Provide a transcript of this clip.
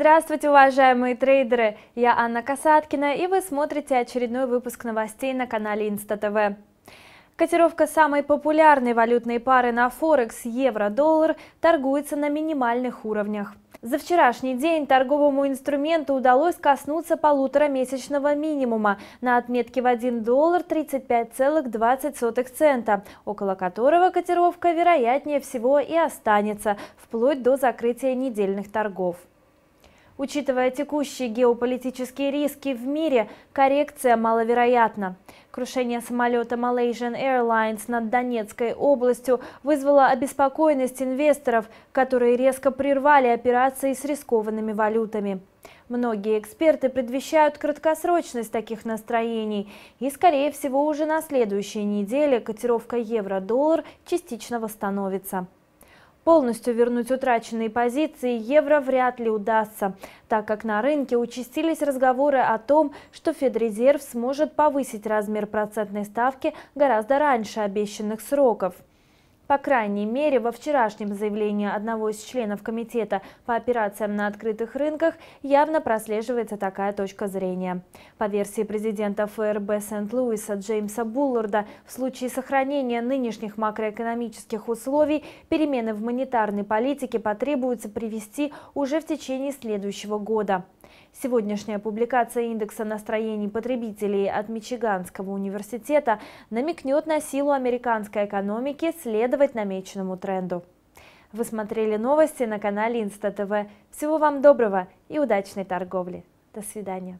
Здравствуйте, уважаемые трейдеры! Я Анна Касаткина, и вы смотрите очередной выпуск новостей на канале ИнстаТВ. Котировка самой популярной валютной пары на Форекс – евро-доллар – торгуется на минимальных уровнях. За вчерашний день торговому инструменту удалось коснуться полуторамесячного минимума на отметке в 1 доллар 35,20 цента, около которого котировка вероятнее всего и останется вплоть до закрытия недельных торгов. Учитывая текущие геополитические риски в мире, коррекция маловероятна. Крушение самолета Malaysian Airlines над Донецкой областью вызвало обеспокоенность инвесторов, которые резко прервали операции с рискованными валютами. Многие эксперты предвещают краткосрочность таких настроений, и, скорее всего, уже на следующей неделе котировка евро-доллар частично восстановится. Полностью вернуть утраченные позиции евро вряд ли удастся, так как на рынке участились разговоры о том, что Федрезерв сможет повысить размер процентной ставки гораздо раньше обещанных сроков. По крайней мере, во вчерашнем заявлении одного из членов комитета по операциям на открытых рынках явно прослеживается такая точка зрения. По версии президента ФРБ Сент-Луиса Джеймса Булларда, в случае сохранения нынешних макроэкономических условий перемены в монетарной политике потребуется привести уже в течение следующего года. Сегодняшняя публикация индекса настроений потребителей от Мичиганского университета намекнет на силу американской экономики следовать намеченному тренду. Вы смотрели новости на канале Инста ТВ. Всего вам доброго и удачной торговли. До свидания.